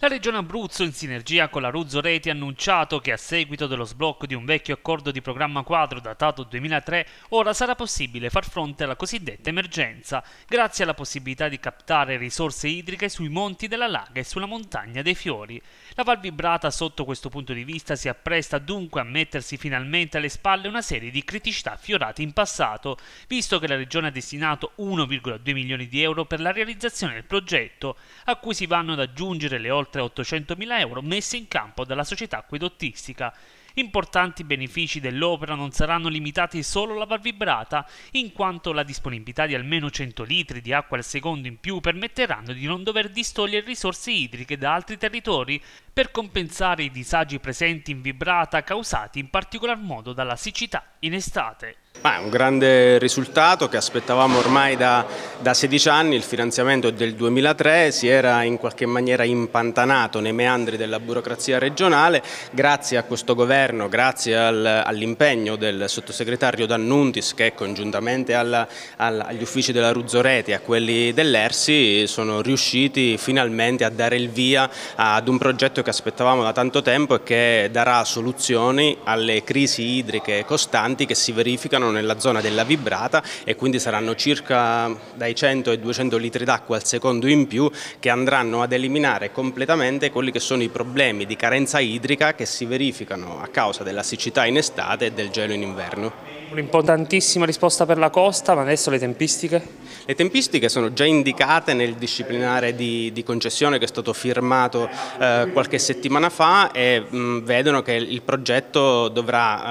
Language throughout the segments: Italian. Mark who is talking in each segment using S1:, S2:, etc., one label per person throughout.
S1: La Regione Abruzzo, in sinergia con la Ruzzo Reti, ha annunciato che a seguito dello sblocco di un vecchio accordo di programma quadro datato 2003, ora sarà possibile far fronte alla cosiddetta emergenza, grazie alla possibilità di captare risorse idriche sui monti della Laga e sulla montagna dei Fiori. La Val Vibrata, sotto questo punto di vista, si appresta dunque a mettersi finalmente alle spalle una serie di criticità fiorate in passato, visto che la Regione ha destinato 1,2 milioni di euro per la realizzazione del progetto, a cui si vanno ad aggiungere le oltre oltre 800.000 euro messi in campo dalla società acquedottistica Importanti benefici dell'opera non saranno limitati solo alla valvibrata, in quanto la disponibilità di almeno 100 litri di acqua al secondo in più permetteranno di non dover distogliere risorse idriche da altri territori per compensare i disagi presenti in vibrata causati in particolar modo dalla siccità in estate.
S2: Ma è un grande risultato che aspettavamo ormai da, da, 16 anni, il finanziamento del 2003 si era in qualche maniera impantanato nei meandri della burocrazia regionale, grazie a questo governo governo, grazie al, all'impegno del sottosegretario D'Annuntis che congiuntamente alla, alla, agli uffici della Ruzzoreti e a quelli dell'Ersi sono riusciti finalmente a dare il via ad un progetto che aspettavamo da tanto tempo e che darà soluzioni alle crisi idriche costanti che si verificano nella zona della Vibrata e quindi saranno circa dai 100 ai 200 litri d'acqua al secondo in più che andranno ad eliminare completamente quelli che sono i problemi di carenza idrica che si verificano a causa della siccità in estate e del gelo in inverno. Un'importantissima risposta per la costa, ma adesso le tempistiche? Le tempistiche sono già indicate nel disciplinare di, di concessione che è stato firmato eh, qualche settimana fa e mh, mm, vedono che il progetto dovrà eh,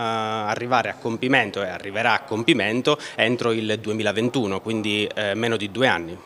S2: arrivare a compimento e arriverà a compimento entro il 2021, quindi eh, meno di due anni.